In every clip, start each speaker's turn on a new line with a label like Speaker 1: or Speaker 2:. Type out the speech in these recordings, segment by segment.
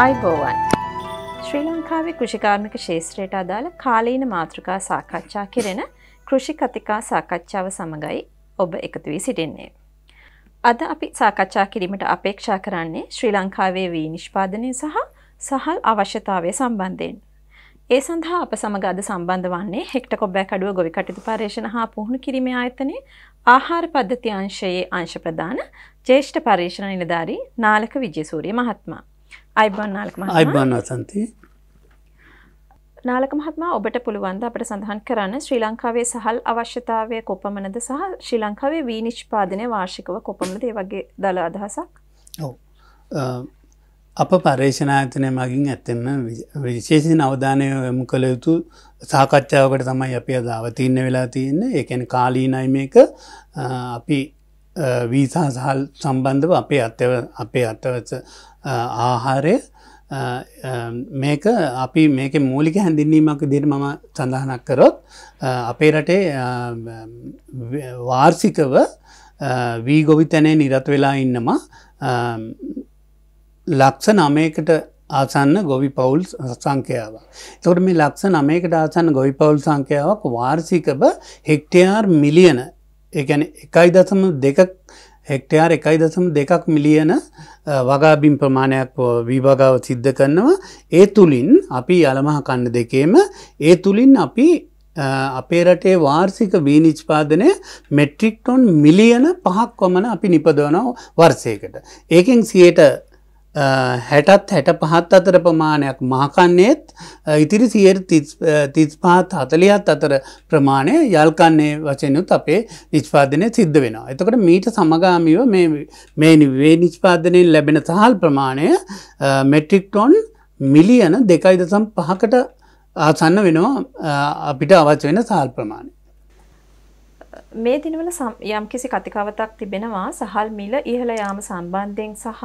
Speaker 1: අයිබෝවන් ශ්‍රී ලංකාවේ කෘෂිකාර්මික ශේත්‍රයට අදාළ කාලීන මාතෘකා සාකච්ඡා කෙරෙන කෘෂිකතිකා සාකච්ඡාව සමඟයි ඔබ එකතු වී සිටින්නේ. අද අපි සාකච්ඡා කිරීමට අපේක්ෂා කරන්නේ ශ්‍රී ලංකාවේ වී නිෂ්පාදනය සහ සහල් අවශ්‍යතාවය සම්බන්ධයෙන්. ඒ සඳහා අප සමඟ අද සම්බන්ධ වන්නේ හෙක්ට කොබ්බෑකඩුව ගොවි කටයුතු පර්යේෂණ හා පුහුණු කිරීමේ ආයතනයේ ආහාර පද්ධති අංශයේ අංශ ප්‍රදාන ජේෂ්ඨ පර්යේෂණ නිලධාරී නාලක විජයසූරිය මහත්මයා. අයිබන් නාලක මහත්මයා අයිබන් අසන්ති නාලක මහත්මයා ඔබට පුළුවන් ද අපට සඳහන් කරන්න ශ්‍රී ලංකාවේ සහල් අවශ්‍යතාවය කොපමණද සහ ශ්‍රී ලංකාවේ වී නිෂ්පාදනය වාර්ෂිකව කොපමණද ඒ වගේ දල අදහසක්
Speaker 2: ඔව් අප පර්ේෂනායතනය මගින් ඇත්තෙන්ම විශේෂෙන් අවධානය යොමු කළ යුතු සාකච්ඡාවකට තමයි අපි අදාව තියන්න වෙලා තියන්න ඒකැන කාලීනයි මේක අපි වීසා සහල් සම්බන්ධව අපේ අත්ව අපේ අත්වස ආහාරය මේක අපි මේක මූලික හැඳින්වීමක් දිර මම සඳහනක් කරොත් අපේ රටේ වාර්සිකව වී ගොවිතැනේ නිරත් වෙලා ඉන්නම ලක්ෂ නමයකට ආසන්න ගොවි පවුල් සංකයාව. තොට මේ ලක්ෂ නමයකට ආසන්න ගොවි පවුල් සංකයාවක් වාර්සිකව හෙක්ටයාර් මිලියන ඒැන එකයි දසම දෙකක් හෙක්ටයාර් එකයි දසම දෙකක් මිලියන වගාබිම් ප්‍රමාණයක් විභගාව සිද්ධ කරනවා ඒ තුළින් අපි අළමහ කණ්ඩ දෙකේම ඒ තුළින් අපි අපේ රටේ වාර්සික වීනිච්පාදනය මෙට්‍රික්ටොන් මිලියන පහක් කොමන අපි නිපදවනව වර්සයකට ඒකෙන් සියට හැටත් හැට පහත් අතර ප්‍රමාණයක් මහකන්නේත් ඉතිරි සියයට තිස් පහත් හතලියත් අතර ප්‍රමාණය යල්කන්නේ වචයනුත් අපේ නිෂ්පාදනය සිද්ධ වෙනවා. එතකට මීට සමගාමීව මේ වේ නිෂ්පාදනයෙන් ලැබෙන සහල් ප්‍රමාණය මෙට්‍රික්ටොන් මිලියන දෙකයි දසම් පහකට ආසන්න වෙනවා අපිට අවච වෙන සහල් ප්‍රමාණය.
Speaker 1: මේ දිනවල යම් කිසි කතිකවතක් තිබෙනවා සහල් මිල ඉහළ යාම සම්බන්ධයෙන් සහ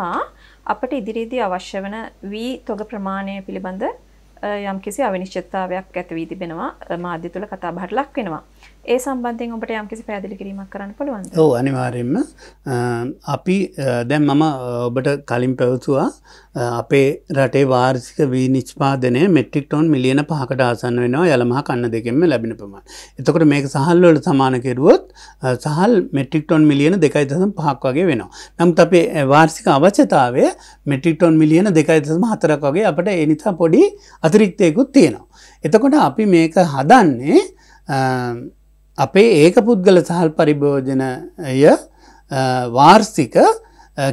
Speaker 1: අපට ඉදිරියේදී අවශ්‍ය වන වී තොග ප්‍රමාණය පිළිබඳ යම්කිසි අවිනිශ්චිතතාවයක් ඇති වී තිබෙනවා මාධ්‍ය තුල කතා බහට ලක් වෙනවා. ඒ සම්බන්ධයෙන් ඔබට යම්කිසි පැදිලි කිරීමක් කරන්න පුළුවන්
Speaker 2: ඕ අනිවාරයෙන්ම අපි දැන් මම ඔබට කලින් පැවතුවා අපේ රටේ වාර්සික වී නිච්පාදනය මෙට්‍රික්ටෝන් මිලියන පහකට ආසන්න වෙනවා යළමහා කන්න දෙකෙන්ම ලැබෙන ප්‍රමාණ. එතකොට මේක සහල්වල සමානකිරුවොත් සහල් මෙට්‍රික්ටෝන් මිලියන දෙකයි දසම් පහක් වගේ වෙනවා. නමුත් අපේ වාර්සික අවශ්‍යතාවය මෙට්‍රික්ටෝන් මිලියන දෙකයි දසම හතරක් වගේ අපට එනිසා පොඩි අතිරික්තයකුත් තියෙනවා. එතකොට අපි මේක හදන්නේ අපේ ඒක පුද්ගල සහල් පරිභෝජනය වාර්සික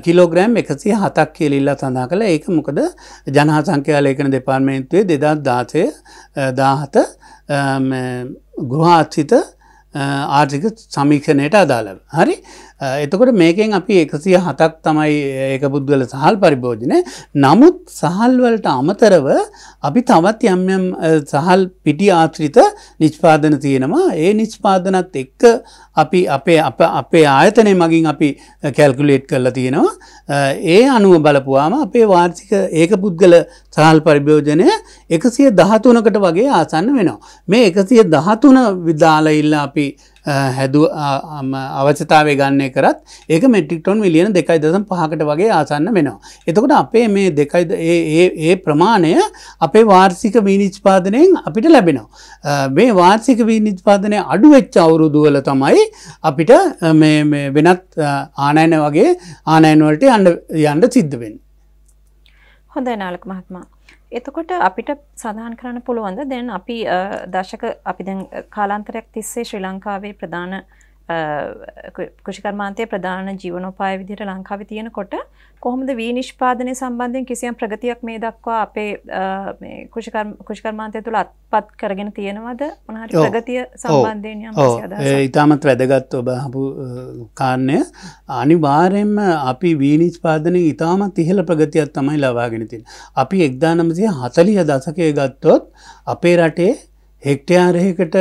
Speaker 2: කිලෝග්‍රෑම් එකසි හතක් කියලිල්ලා සඳහා කළ ඒක මොකද ජනහා සංඛ්‍යාලේකන දෙපාර්මේන්තුවේ දෙදත් දාසය දාහත ගෘහාත්සිත ආර්ථික සමීක්ෂණයට අදාළව. හරි එතකොට මේකෙන් අපි එකසිය හතක් තමයි ඒක පුද්ගල සහල් පරිභෝජනය නමුත් සහල්වලට අමතරව අපි තවත් යම්යම් සහල් පිටි ආත්‍රිත නිෂ්පාදන තියෙනවා ඒ නිෂ්පාදනත් එක්ක අපි අපේ අප අපේ ආයතනය මගින් අපි කැල්කුලේට් කරලා තියෙනවා ඒ අනුව බලපුවාම අපේ වාර්සික ඒක පුද්ගල සහල් පරිභෝජනය එකසිය දහතුනකට වගේ ආසන්න වෙනවා මේ එකසිය දහතුන විදාලඉල්ලා අපි හැදුව අවශ්‍යතාවය ගන්නේ කරත් ඒක මෙටික්ටොන් මිලියන දෙකයි දසම් පහකට වගේ ආසන්න වෙනවා. එතකොට අපේ මේ දෙකයිද ඒ ප්‍රමාණය අපේ වාර්සික වීනිච්පාදනයෙන් අපිට ලැබෙනවා. මේ වාර්සික වීනිච්පාදනය අඩුවෙච්ච අවුරුදුවල තමයි අපිට වෙනත් ආනයන වගේ ආනයන්වලට යන්න සිද්ධ වෙන්.
Speaker 1: හොඳ නාලක මහත්මා එතකොට අපිට සඳහන් කරන්න පුළුවන්ද දැන් අපි දශක අපි දැන් කාලාන්තරයක් තිස්සේ ශ්‍රී ලංකාවේ ප්‍රධාන කෘෂිකර්මාන්තය ප්‍රධාන ජීවනෝපාය විදිහට ලංකාවේ තියෙනකොට කොහොමද වී නිෂ්පාදනය සම්බන්ධයෙන් කිසියම් ප්‍රගතියක් මේ දක්වා අපේ කෘෂිකර්මාන්තය තුළ අත්පත් කරගෙන තියෙනවද
Speaker 2: මොනහරි ප්‍රගතිය සම්බන්ධයෙන් යම් ඉතාමත් වැදගත් ඔබ හපු කාරණය අනිවාර්යෙන්ම අපි වී නිෂ්පාදනය ඉතාමත් ඉහළ ප්‍රගතියක් තමයි ලබාගෙන තියෙන. අපි එක්දානමසිය හතලිය දසකය ගත්තොත් අපේ රටේ හෙක්ටයාරයකට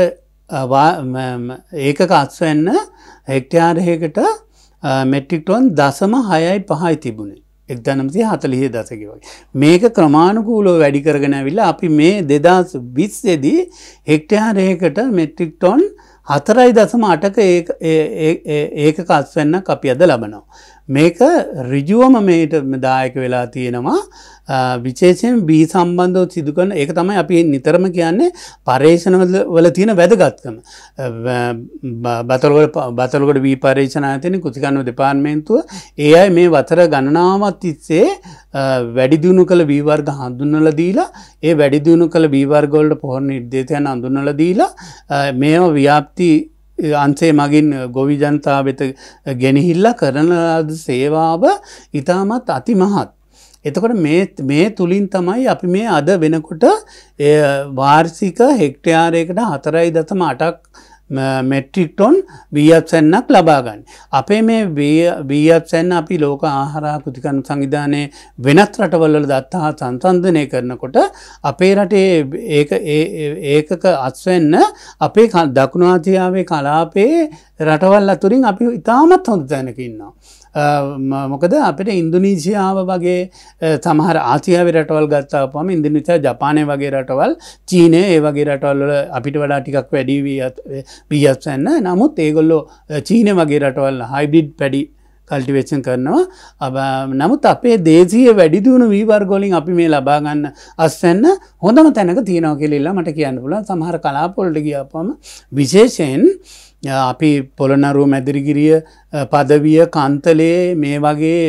Speaker 2: ඒක කත්වවෙන්න හෙක්ටයාර්හකට මෙට්ටික්ටොන් දසම හයයි පහයි තිබුණේ. එක්දනම්සේ හතලිහ දසකිවයි. මේක ක්‍රමාණුකූලෝ වැඩිකරගෙන විල්ලා අපි මේ දෙදස් විස්සෙදී හෙක්ටයාරයකට මෙට්‍රික්ටොන් හතරයි දසම අටක ඒක කත්වවෙන්න අපි අද ලබනවා. මේක රිජුවම මේට දායක වෙලා තියෙනවා විශේෂයෙන් බී සම්බන්ධව සිදුකන ඒක තමයි අපි නිතරම කියන්නේ පර්ේෂණවල වල තියෙන වැදගත්කම බතලවල බතලකට වී පර්ේෂණ ඇතින කුතිකන්නු දෙපාර්මේන්තුව ඒ අයි මේ වතර ගණනාවත් තිස්සේ වැඩිදිුණු කළ වීවර්ග හඳුන්නල දීලා ඒ වැඩිදිුණු කළ වීවර්ගොල්ඩ පොහොන් නිර්දේතයන් අඳුන්නල දීලා මේ ව්‍යාප්ති අන්සේ මගින් ගොවි ජනතාව වෙත ගෙනහිල්ලා කරන සේවාව ඉතාමත් අතිමහත්. එතකොට මේ තුළින් තමයි අපි මේ අද වෙනකොට වාර්සික හෙක්ටයාරයකට හතරයි දතම අටක් මෙට්‍රිටොන් වීත්සැන්නක් ලබාගන්න. අපේ මේ වීත්සැන්න අපි ලෝක ආහරා කෘතිකන් සංවිධානය වෙනත් රටවල්ල දත්තහා සංසන්ධනය කරනකොට අපේ රටේ ඒකක අත්වවෙන්න අපේ දකුණාතියාවේ කලාපේ රටවල් අතුරින් අපි ඉතාමත් හොඳ දැනකින්නවා. මොකද අපිට ඉන්දුනීසියාව වගේ සමහර ආසියාව රටවල් ගත්තාපම ඉදිනිසා ජපානය වගේ රටවල් චීනය ඒ වගේ රටවල්ල අපිට වඩා ටිකක් වැඩි වී පියත්සන්න නමුත් ඒගොල්ලෝ චීන වගේ රටවල් හයිබිඩ් පැඩි කල්ටිවේචන් කරනවා නමුත් අපේ දේශීය වැඩිදුණු වීවර්ගොලින් අපි මේ ලබාගන්න අස්සන්න හොඳම තැනක තියෙනව කෙලෙල්ලා මට කියන්න පුල සමහර කලාපොල්ට ගියපම විශේෂයෙන් අපි පොළනරුව මැදිරිගිරිය පදවිය කන්තලේ මේ වගේ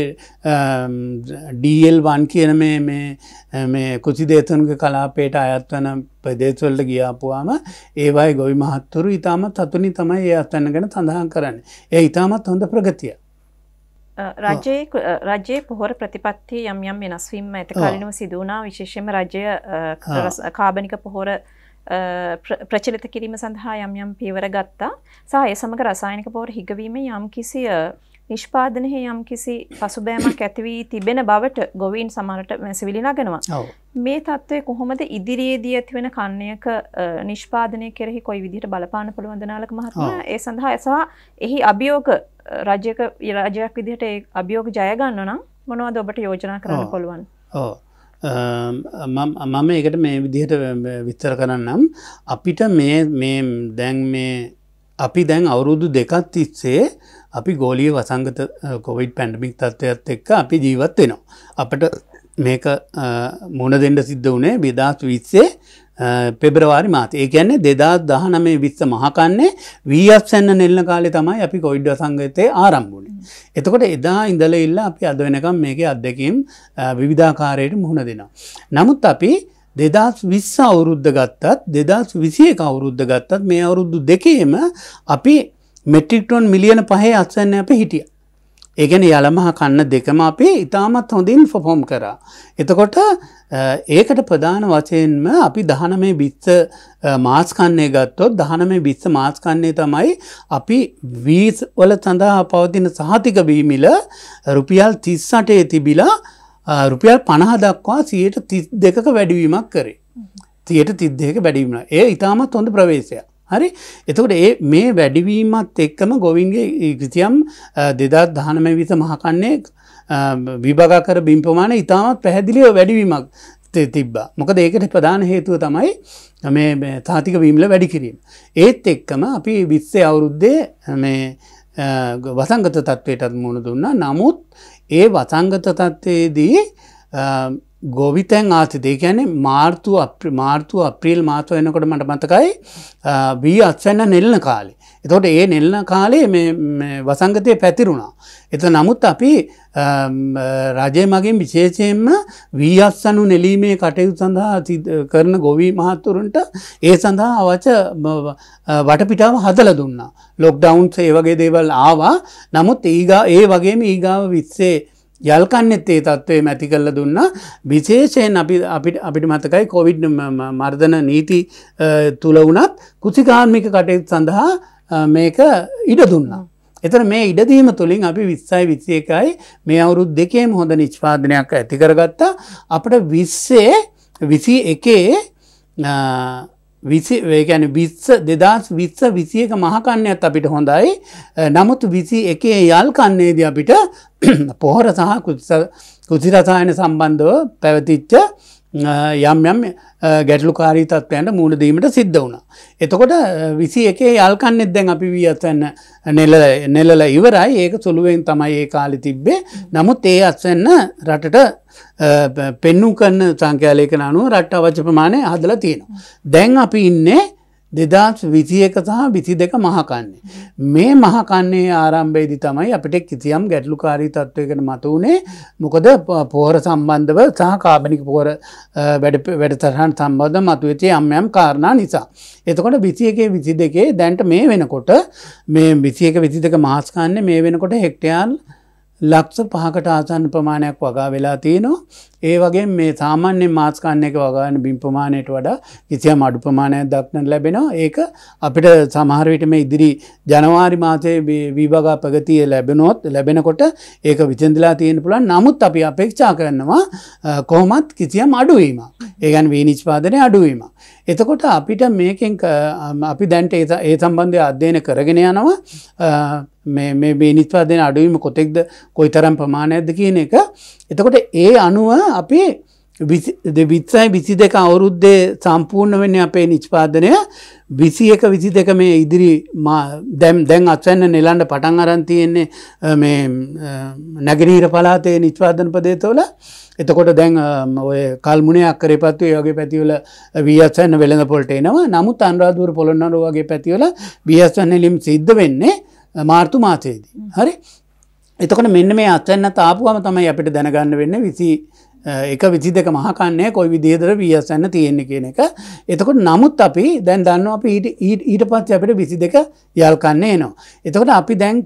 Speaker 2: ඩල්වන් කියන මේ කුසි දේතුන්ග කලාපේට අයත්වන ප්‍රදේශවල්ට ගියාපුවාම ඒවයි ගොවි මහත්තුරු ඉතාමත් සතුනි තමයි ඒ අත්තන්න ගැන සඳහන් කරන්න. ඒ ඉතාමත් හොඳ ප්‍රගතිය.
Speaker 1: රජයේ රජයේ පොහොර ප්‍රතිපත්ති යම් යම් වෙනස්වීම ඇත කලිනව සිදුවනා විශේෂම රජය කාබනික පොහොර ප්‍රචලිත කිරීම සඳහා යම් යම් පීවර ගත්තා සහ ඒ සමඟ රසායනික පොහොර හිගවීම යම් කිසි නිෂ්පාදනයේ යම් කිසි පසුබෑමක් ඇතිවී තිබෙන බවට ගොවීන් සමහරට මැසවිලි නගනවා. මේ தત્ත්වය කොහොමද ඉදිරියේදී ඇති වෙන කන්නයක නිෂ්පාදනය කෙරෙහි කොයි විදිහට බලපාන පුළුවන්ද නාලක මහත්මයා ඒ සඳහා සහ එහි අභියෝග රාජ්‍යක රාජ්‍යයක් විදිහට ඒ අභියෝග ජය ගන්න නම් මොනවද ඔබට යෝජනා කරන්න පුළුවන්?
Speaker 2: ඔව්. මම එකට මේ විදිහට විත්තර කරන්නම් අපිට මේ දැන් මේ අපි දැන් අවුරුදු දෙකත් තිස්සේ අපි ගෝලිය වසංගත කොවිඩ් පැන්ඩමික් තත්ත්වයක්ත් එක්ක අපි ජීවත් වෙනවා. අපට මේක මුණ දෙෙන්ඩ සිද්ධ වනේ බෙදස් විස්සේ පෙබරවාරි මාත ඒ කියන්නේ දෙදස් දහනමේ විස්ස මහකන්නේ වීත් සැන්න නෙල්න කාලෙ තමයි අපි කොයිඩ්ඩ සංගතය ආරම්භුණ. එතකොට එදා ඉඳල ඉල්ල අපි අද වෙනකම් මේක අත්දැකම් විවිධාකාරයට මුහුණ දෙනවා. නමුත් අපි දෙදස් විස්ස අවුරුද්ධ ගත්තත් දෙදස් විසිය කවුරුද්ධ ගත්තත් මේ අවුරුද්දු දෙකේම අපි මෙට්‍රික්ටොන් මිලියන පහේ අත්සන්න අප හිටිය. ඒගැන යළමහ කන්න දෙකම අපේ ඉතාමත් හොඳින් ෆොෆොම් කරා. එතකොට ඒකට ප්‍රධාන වචයෙන්ම අපි දහනමේ බිත්ත මාස්කන්නේ ගත්තොත් දහනමේ බිත්ත මාස්කන්නේ තමයි අපි වීස් වල සඳහා පවතින සහතික බීමිල රුපියල් තිස්සටේ තිබිලා රුපියල් පණහ දක්වා සියයට තිස් දෙකක වැඩිවීමක් කරේ. තියට තිද්දයක වැඩිවීම ඒ ඉතාමත් හොඳ ප්‍රවේශයක්. හරි එතකොට ඒ මේ වැඩිවීමත් එක්කම ගොවින්ගේ කිසියම් දෙදත් දහනමැවිත මහකන්නේ විභගකර බිම්පමාන ඉතාමත් පැහැදිලිව වැඩිවීමක් තිබ්බා මොකද ඒකට ප්‍රධාන හේතුව තමයි මේ තාතික වීම්ල වැඩි කිරීම. ඒත් එක්කම අපි විස්සේ අවුරුද්දේ මේ වසංගත තත්ත්වයටත් මුණ දුන්නා නමුත් ඒ වසංගත තත්ත්වයේදී ගොවිතැන් ආතිදේ ගැන මාර්තු මාර්තු අප්‍රීල් මාතු වෙනකොට මට මතකයි වී අත්සන්න නෙල්න කාලේ. එතොට ඒ නෙල්න කාලේ වසංගතය පැතිරුණා. එත නමුත් අපි රජය මගින් විශේෂයෙන්ම වී අත්සනු නෙලීමේ කටයුතු සඳහා කරන ගොවී මහත්තුරන්ට ඒ සඳහා අවච වටපිටාව හදල දුන්නා. ලොක් ඩවන්ස් ඒ වගේ දේවල් ආවා නමුත් ඒගා ඒ වගේම ඒගාව විත්සේ යල්කන්නෙත් ඒ තත්ත්වය මැති කල්ල දුන්න විශේෂයෙන් අපිට මතකයි කොවිඩ් මර්ධන නීති තුළ වනත් කුසිකාර්මික කටයුත් සඳහා මේක ඉඩ දුන්නා. එතන මේ ඉඩදීම තුළින් අපි විස්සයි විත්සයකයි මේ අවුරුත් දෙකේම හොඳ නිෂ්පාදනයක් ඇතිකරගත්තා අපට විස්සේ විසි එකේ විසිවේගැන විස්ස දෙදස් විස්ස විසියක මහකන්නයත් අපිට හොඳයි නමුත් විසි එකේ යල් කන්නේද අපිට පොහොර සහ කුසිරසායන සම්බන්ධව පැවතිච්ච යම් යම් ගැටලුකාරී තත්වයන්ට මුණ දීමට සිද්ධ වුණ. එතකොට විසි එකේ යල්කන්නෙත් දැන් අපි වීත්වන්න නෙලල ඉවරයි ඒක සුළුවෙන් තමයි ඒ කාලි තිබ්බේ නමුත් ඒ අත්වන්න රටට පෙන්නු කරන්න සංකයාලයකන අනුව රට්ට අවච්ච ප්‍රමාණය හදලා තියෙනවා. දැන් අපි ඉන්නේ දෙදස් විසියක සහ විසි දෙක මහකන්නේ. මේ මහකන්නේ ආරම්භේදි තමයි අපිට කිසියම් ගැටලුකාරී තත්ත්වයකට මතු වුණේ මොකද පෝහර සම්බන්ධව සහ කාබනික පෝර වැඩතරහන් සම්බධ මතුවෙචේ අම්යම් කාරණා නිසා. එතකොට විසියකේ විසි දෙකේ දැන්ට මේ වෙනකොට මේ විසියක විසි දෙක මහස්කන්න මේ වෙනකොට හෙක්ටයාල් ලක්ෂ පහකට ආසන්න ප්‍රමාණයක් වගා වෙලා තියනවා ඒ වගේ මේ සාමාන්‍ය මාස්කන්නක වගන්න බිම්පමාණයට වඩා කිසියම් අඩු ප්‍රමාණයක් දක්නට ලැබෙනවා ඒක අපිට සමහරවිට මේ ඉදිරි ජනවාරි මාසයේ විභගා පගතිය ලැබෙනොත් ලැබෙනකොට ඒක විචන්දලා තියෙන පුළන් නමුත් අපි අපේක්ෂා කරනවා කොහොමත් කිසියම් අඩුවීම ඒගැන් වීනිච්පාදනය අඩුවීම. එතකොට අපිට මේකෙන් අපි දැන්ට ඒ සම්බන්ධය අධ්‍යයන කරගෙන යනවා මේ නිත්වාදන අඩුවීම කොතෙක්ද කොයිතරම් ප්‍රමාණයක්ද කියන එක එතකොට ඒ අනුව අපි විත්සයි විසි දෙක අවුරුද්දේ සම්පූර්ණ වෙන අපේ නිෂ්පාදනය විසි එක විසි දෙක මේ ඉදිරි දැම් දැන් අත්වන්න නිලන්ඩ පටන් අරන්තියෙන්නේ මේ නැගනීර පලාතේ නිෂ්පාදන පදේතවල එතකොට දැන් ඔය කල්මුණයක් කරපත්වේ යගේ පැතිවල වියත්සන්න වෙළඳ පොල්ට එනවා නමුත් අන්රාධූර පොළොන්නරුවගේ පැතිවල වියස්වන්න ලිම් සිද්ධ වෙන්නේ මාර්තු මාසයේදී හරි එතකොට මෙන්න මේ අත්වන්න තාපුුවම තමයි අපිට දැනගන්න වෙන්න විසි එක විසි දෙක මහකන්නේ කොයි විදිහදර වියසන්න තියෙන්නේ කියන එක එතකොට නමුත් අපි දැන් දන්න අපි ඊට පත් අපට විසි දෙක යල්කන්නේ නවා. එතකොට අපි දැන්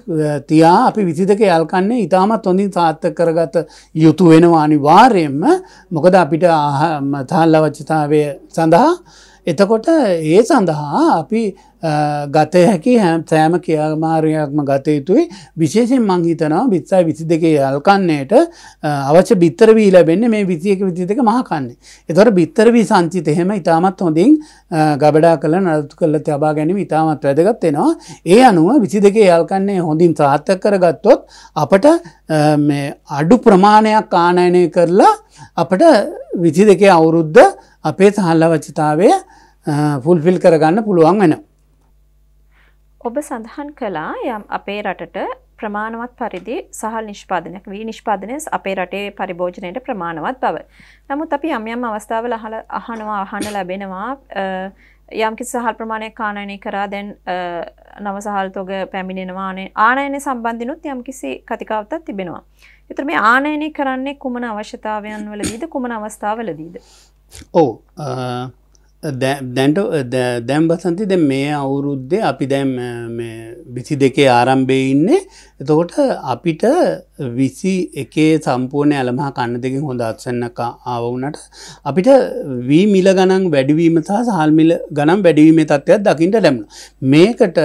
Speaker 2: තියා අපි විසි දෙක යල්කන්නේ ඉතාමත් හොඳින් සාර්ථ කරගත යුතු වෙනවා අනිවාර්යෙන්ම මොකද අපිට තහල්ලවච්චතාවය සඳහා එතකොට ඒ සඳහා අපි ගත හැකි හැම් සෑම කියමාරයක්ම ගත යුතුයි විශේෂෙන් මංහිතනවා බිත්සයි විසි දෙකේ යල්කන්නේට අවශ්‍ය බිත්තරවී ලැබෙන්නේ මේ විසියක විසි දෙක මහකන්නේ. එතොට බිත්තරවී සංචිත එහෙම ඉතාමත් හොඳින් ගබඩා කල නරතු කල තබා ගැනීම ඉතාමත් වැදගත්වෙනවා ඒ අනුව විසි දෙකේ යල්කන්නේ හොඳින් සාර්ථක කර ගත්තොත් අපට අඩු ප්‍රමාණයක් ආනයනය කරලා අපට විසි දෙකේ අවුරුද්ධ අපේ සහල්ල වචිතාවය ෆුල්ෆිල් කරගන්න පුළුවන් වෙනවා.
Speaker 1: ඔබ සඳහන් කළා යම් අපේ රටට ප්‍රමාණවත් පරිදි සහල් නිෂ්පාදනයක් වී නිෂ්පාදනය අපේ රටේ පරිභෝජනයට ප්‍රමාණවත් බව. නමුත් අපි යම් යම් අවස්ථාවල අහනවා අහන්න ලැබෙනවා යම් කිසි සහල් ප්‍රමාණයක් කාණායනය කරා දැන් නව සහල් තොග පැමිණෙනවානේ ආනයනය සම්බන්ධිනුත් යම් කිසි කතිකාවතත් තිබෙනවා. එතර මේ ආනයනය කරන්නේ කුමන අවශ්‍යතාවයන් වලදීද කුමන අවස්ථාවලදීද.
Speaker 2: ඕ දැන්ට දැම් බසන්ති ද මේ අවුරුද්දේ අපි දැම් විසි දෙකේ ආරම්භය ඉන්නේ එතකොට අපිට විසි එකේ සම්පූර්ණය ඇළමහා කන්න දෙකින් හොඳ අත්සන්නක ආවුනට අපිට වී මිල ගණන් වැඩිවීම සහ සහල්මිල ගනම් වැඩිවීමේ තත්ත්වයක් දකිට ලැබුණ මේකට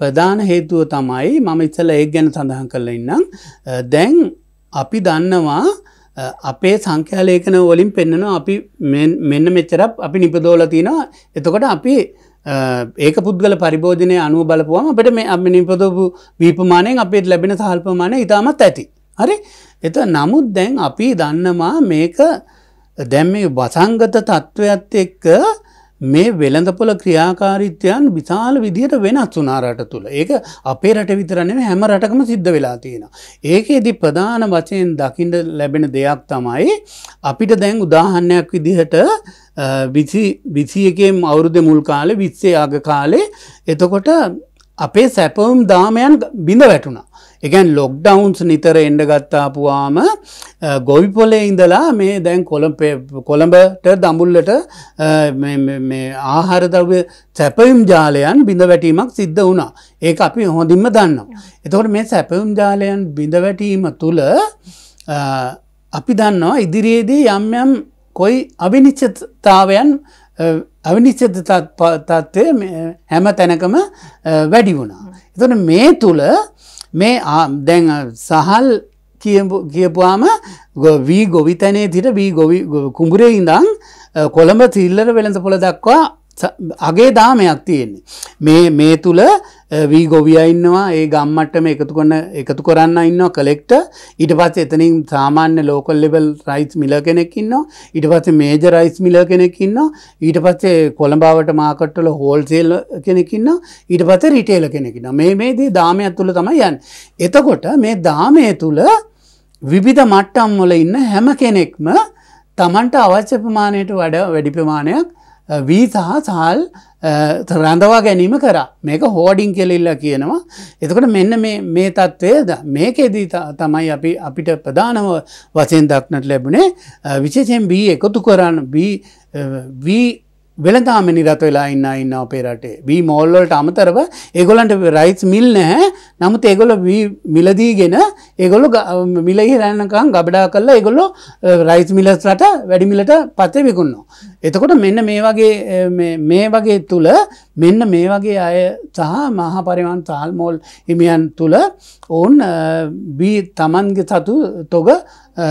Speaker 2: ප්‍රධාන හේතුව තමයි මම ඉස්සල ඒ ගැන සඳහන් කරලා ඉන්නම් දැන් අපි දන්නවා අපේ සංඛ්‍යාලේඛන වලින් පෙන්න්නන අපි මෙන්න මෙච්චරක් අපි නිපදෝල තියෙනවා එතකොට අපි ඒක පුද්ගල පරිබෝධනය අනුව බලපුවම අපට මේ අපි නිපදෝපු වීපමානයෙන් අපිත් ලැබෙන සහල්පමානය ඉතාමත් ඇති. හරි එත නමුත් දැන් අපි දන්නවා මේක දැම් මේ වසංගත තත්ත්වයක්ත් එක්ක මේ වෙළඳපොල ක්‍රියාකාරිත්‍යයන් විශාල විදිහට වෙනත් වනාරට තුළ ඒක අපේ රට විතරන්නේ හැම රටකම සිද්ධ වෙලා තියෙන. ඒකෙදි ප්‍රධාන වචයෙන් දකිට ලැබෙන දෙයක් තමයි අපිට දැන් උදාහන්නයක් විදිහට විසියකෙන් අවුරුද මුල් කාලෙ විත්සේ අග කාලේ එතකොට අපේ සැපවම් දාමයන් බිඳ වැටුණා. එකන් ලොක්ඩවන්ස් නිතර එන්ඩ ගත්තාපුවාම ගොවිපොලේ ඉඳලා මේ දැන් කොළම්පේ කොළඹට දමුල්ලට ආහාරදව සැපවිම් ජාලයන් බිඳ වැටීමක් සිද්ධ වුණා ඒ අපි හොඳින්ම දන්නවා. එතකොට මේ සැපවුම් ජාලයන් බිඳ වැටීම තුළ අපි දන්නවා ඉදිරියේදී යම් යම් කොයි අවිනිශ්චතාවයන් අවිනිශ්චත තත්ත්වය හැම තැනකම වැඩි වුණා. එතන මේ තුළ මේ දැන් සහල් කියපුවාම වී ගොවිතැනේ තිට වී කුඹුරේ ඉඳං කොළඹ තිල්ලර වෙළඳ පොළ දක්වා අගේ දාමයක් තියෙන්නේ. මේ තුළ වී ගොවිය ඉන්නවා ඒ ගම්මට්ටම එකතු කොන්න එකතු කරන්න ඉන්න කලෙක්ට ඉට පස් එතනින් සාමාන්‍ය ලෝකල් ලෙබල් රයිස් මිල කෙනෙක්කින්න ඉට පස්සේ මේජ රයිස් මිල කෙනෙක්කින්න ඊට පස්සේ කොළඹාවට මාකට්ටල හෝල්සේල් කෙනෙකින්න ඊට පස රිටේල කෙනෙකින්න මේ මේදී දාමය ඇතුළ තමයි යන් එතකොට මේ දාමය තුළ විවිධ මට්ටම් වල ඉන්න හැම කෙනෙක්ම තමන්ට අවශ්‍ය ප්‍රමාණයට වඩ වැඩි ප්‍රමාණයක් වීසා සහල් රඳවා ගැනීම කරා මේක හෝඩිං කෙලිල්ල කියනවා. එතකට මෙන්න මේ තත්ත්වය මේකෙදී තමයි අපි අපිට ප්‍රධානව වසයෙන් දක්නට ලැබුණේ විශේෂයෙන් බී එකතු කරන්න වී වෙළදාමනි රත වෙලා ඉන්න ඉන්න අපේ රටේ වී මෝල්ලට අමතරව ඒගොලන්ට රයිස් මිල් නැහැ නමුත් ඒගොල මිලදීගෙන ඒගොලු මිලහි රැන්නකං ගබඩා කරලා ඒගොල්ලො රයිස් මිලස් රට වැඩිමිලට පත්ත විකුන්න. එතකොට මෙන්න මේ වගේ මේ වගේ තුළ මෙන්න මේ වගේ අය සහ මහා පරිවන් සහල්මෝල් හිමියන් තුළ ඔවුන් බී තමන්ගේ සතු තොග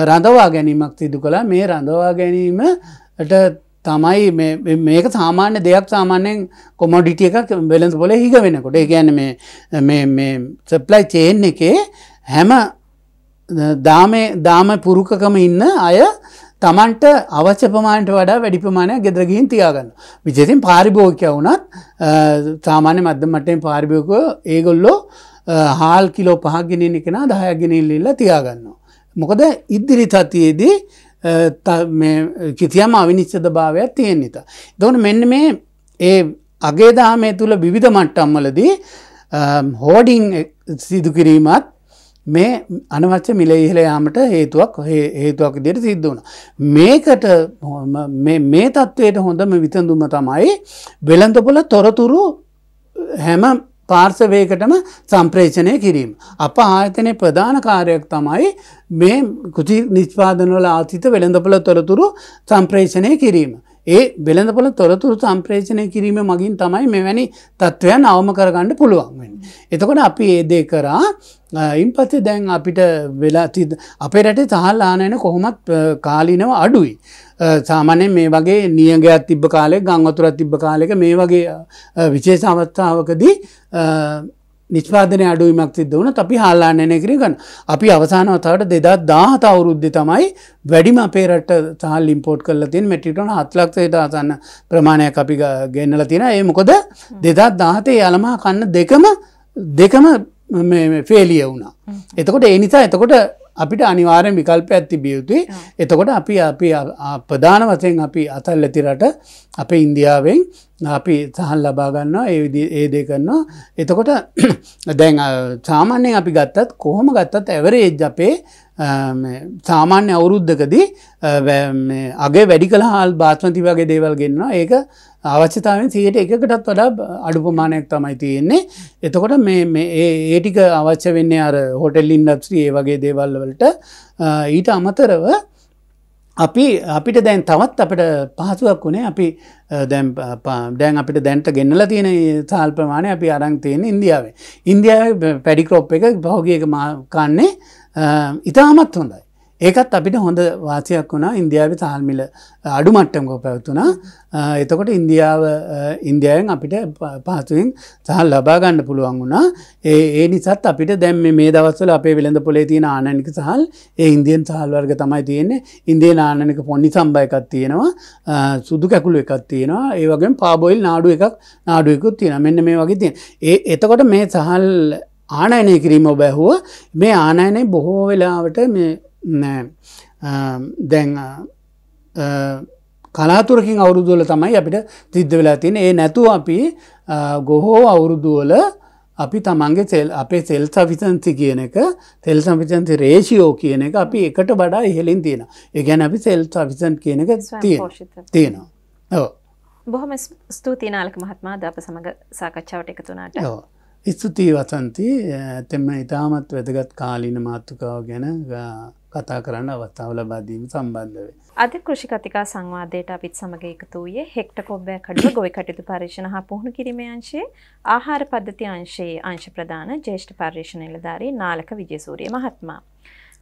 Speaker 2: රඳවා ගැනීමක් සිදු කලා මේ රඳවා ගැනීමට තමයි මේක සාමාන්‍ය දෙයක් සාමාන්‍යයෙන් කොමොඩිටිය එකක් වෙලඳ පොල හිග වෙනකොට ගැන මේ සප්ලයි චේන් එකේ හැම දාමේ දාම පුරුකකම ඉන්න අය තමන්ට අවශ්‍යපමාණයට වඩා වැඩිපමාණයක් ගෙදරගින් තියාගන්න. විජතින් පාරිභෝගකය වුණත් සාමාන්‍ය මධ්‍යමටෙන් පාරිභෝකව ඒගොල්ලෝ හාල් කිලෝ පහගෙනෙන කෙන දහයගෙනල්ලල්ල තියාගන්නවා. මොකද ඉදිරි සතියේදී කිසියම් අවිනිශ්චද භාවයක් තියෙන් නිසා. දොන මෙන්න මේ ඒ අගේ දාමය තුළ විවිධ මට්ටම්මලදී හෝඩිං සිදුකිරීමත් මේ අනවච්ච මිල ඉහල යාමට හේතුවක් හේතුවක් දෙයට සිද්ධ වුණ. මේකට මේ තත්ත්වයට හොඳම විතඳුම තමයි වෙළඳපොල තොරතුරු හැම පාර්සවයකටම සම්ප්‍රේෂණය කිරීම. අප ආයතනය ප්‍රධාන කාරයක් තමයි මේ කුති නිස්්පාදනවල ආතිත වෙළඳපල තොරතුරු සම්ප්‍රේෂණය කිරීම. ඒ වෙළඳපොල තොරතුරු සම්ප්‍රේෂණය කිරීම මගින් තමයි මෙවැනි තත්ත්වයන් අවම කරගන්න පුළුවන්. එතකොට අපි ඒදේ කරා ඉන් පස්සේ දැන් අපිට වෙලා අපේ රටේ සහල් ආනයන කොහොමත් කාලිනව අඩුයි. සාමානය මේ වගේ නියගයක් තිබ්බ කාලේ ගංවතුරත් තිබ්බ කාලෙක මේ වගේ විශේෂ අවස්ථාවකදී නිෂ්පාදනය අඩුවීමක් සිද්ධ වන අපි හාලාන්නනය කිරිකන් අපි අවසානවතාවට දෙදත් දාහත අවුරුද්ධි තමයි වැඩිම අපේරට සහල් ඉම්පෝට් කල තින් මැටිටන හත්ලක්ෂයට අසන්න ප්‍රමාණයක් අපි ගෙන්නල තින ඒ මොකොද දෙදත් දාහතේ යළමා කන්න දෙකම දෙකම ෆේලිය වුණා. එතකොට ඒ නිසා එතකොට අපිට අනිවාරෙන් විකල්පයක් තිබිය යුතුයි එතකොට අපි අපි ප්‍රධාන වසයෙන් අපි අතල් ඇතිරට අප ඉන්දියාවෙන් අපි සහන් ලබාගන්නවා ඒ ඒදේ කරන්නවා එතකොට දැන් සාමාන්‍යයෙන් අපි ගත්තත් කොහොම ගත්තත් ඇවරේජ් අපේ සාමාන්‍ය අවුරුද්ධකදී අගේ වැඩි කළ හාල් භාත්මති වගේ දේවල් ගෙන්න්නවා ඒක අවශ්‍යතාවෙන් සියට එකකටත් වඩා අඩුපමානයක් තමයි තියෙන්නේ එතකොට මේ ඒටික අවශ්‍ය වෙන්නේ අර හොටෙල් ඉන්ඩක්ස්්‍රී ඒ වගේ දේවල් වලට ඊට අමතරව අපි අපිට දැන් තවත් අපට පහසුවක් වුණේ අපි දැම් ඩෑන් අපිට දැන්ට ගෙන්නල තියෙන සාල් ප්‍රමාණය අපි අරං තියෙන ඉන්දියාවේ ඉන්දියාව පැඩික්‍රෝප් එක පහෝගියක මා කන්නේ ඉතාමත් හොඳයි ඒකත් අපිට හොඳ වාසියක් වුණා ඉන්දියාව සාල්මිල අඩු මට්ටම්කෝ පැවතුනා එතකොට ඉන්දියාව ඉන්දියාවෙන් අපිට පහසුවෙන් සහල් ලබාගන්න පුළුවන් වුණා ඒ ඒ නිසත් අපිට දැම් මේ දවස්වල අපේ වෙළඳ පොලේ තියෙන ආනනික සහල් ඒ ඉන්දියන් සහල්වර්ග තමයි තියෙන්නේ ඉන්දිය ආනනික පොන්නි සම්බයකත් තියෙනවා සුදු කැකුළු එකක් තියෙනවා ඒවගේ පාබොයිල් නාඩු එකක් නාඩුවකුත් තියෙන මෙන්න මේ වගේ තියෙන ඒ එතකොට මේ සහල් ආනයනය කිරීම බැහුව මේ ආනයනය බොහෝ වෙලාවට මේ දැන් කලාතුරකින් අවුරුදුවල තමයි අපිට තිද්ධ වෙලා තියෙන ඒ නැතුව අපි ගොහෝ අවුරුදුවල අපි තමන්ගේ තෙල් අපේ තෙල් සවිතන්ති කියන එක තෙල් සවිතන්ති රේෂියෝ කියන එක අපි එකට වඩා ඉහලින් තියෙන ඒගැන අපි තෙල් සවිසන් කියන එක තියෙනවා
Speaker 1: බොහොම ස්තුතියි නාලක මහත්මාද අප සමඟ සාකච්ඡාවට එකතුනාට ඕ
Speaker 2: ස්තුතියි වසන්ති තෙම ඉතාමත් වැදගත් කාලීන මාත්තුකාව ගැන කතා කරන්න අවස්ථාව ලබාදීම සම්බන්ධ වේ.
Speaker 1: අද කෘෂිකතිකා සංවාදයට අපිත් සමඟ එකතු වූයේ හෙක්ට කොබ්බෑ කඩුව ගොවි කටයුතු පර්ේෂණ හා පුහුණු කිරීමයංශයේ ආහාර පද්ධති අංශයේ අංශ ප්‍රධාන ජේෂ්ඨ පර්ේෂණ නිලධාරී නාලක විජයසූරිය මහත්මා.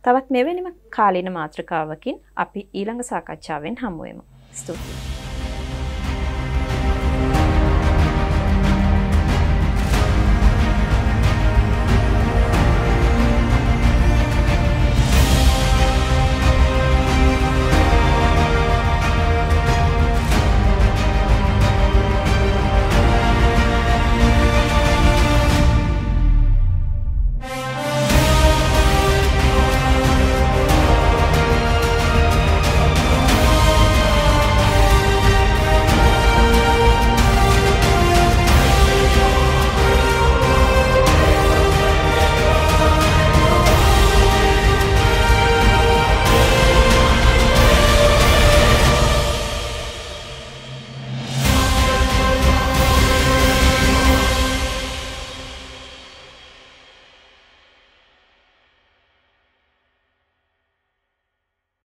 Speaker 1: තවත් මෙවැනිම කාලීන මාත්‍රකාවකින් අපි ඊළඟ සාකච්ඡාවෙන් හමුවමු.
Speaker 2: ස්තුතියි.